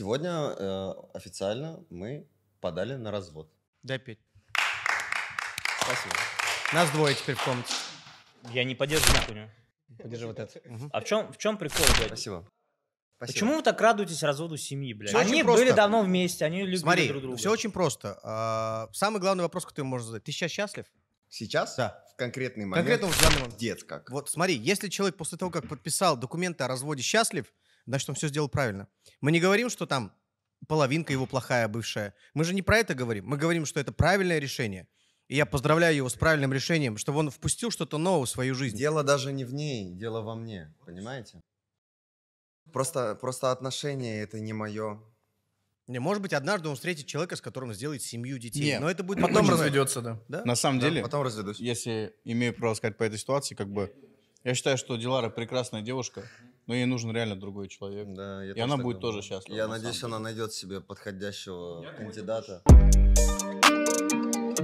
Сегодня э, официально мы подали на развод. Да, Петь. Спасибо. Нас двое теперь в комнате. Я не поддерживаю хуйню. Подержи вот это. А в чем, в чем прикол, блядь? Спасибо. Спасибо. Почему вы так радуетесь разводу семьи, блядь? Все они были давно вместе, они любили Смотри, друг друга. все очень просто. А, самый главный вопрос, который ты можешь задать. Ты сейчас счастлив? Сейчас? Да. В конкретный момент. Конкретно в данный момент. Дед как. Вот смотри, если человек после того, как подписал документы о разводе счастлив, значит, он все сделал правильно. Мы не говорим, что там половинка его плохая, бывшая. Мы же не про это говорим. Мы говорим, что это правильное решение. И я поздравляю его с правильным решением, чтобы он впустил что-то новое в свою жизнь. Дело даже не в ней, дело во мне, понимаете? Просто, просто отношения это не мое. Не, может быть, однажды он встретит человека, с которым сделает семью детей. Нет. Но это будет потом разведется, да. да. На самом да, деле. Потом разведусь. Если имею право сказать по этой ситуации, как бы я считаю, что Дилара прекрасная девушка. Но ну, ей нужен реально другой человек. Да, я и она будет думаю. тоже счастлива. Я на надеюсь, она найдет себе подходящего я кандидата. Думаю,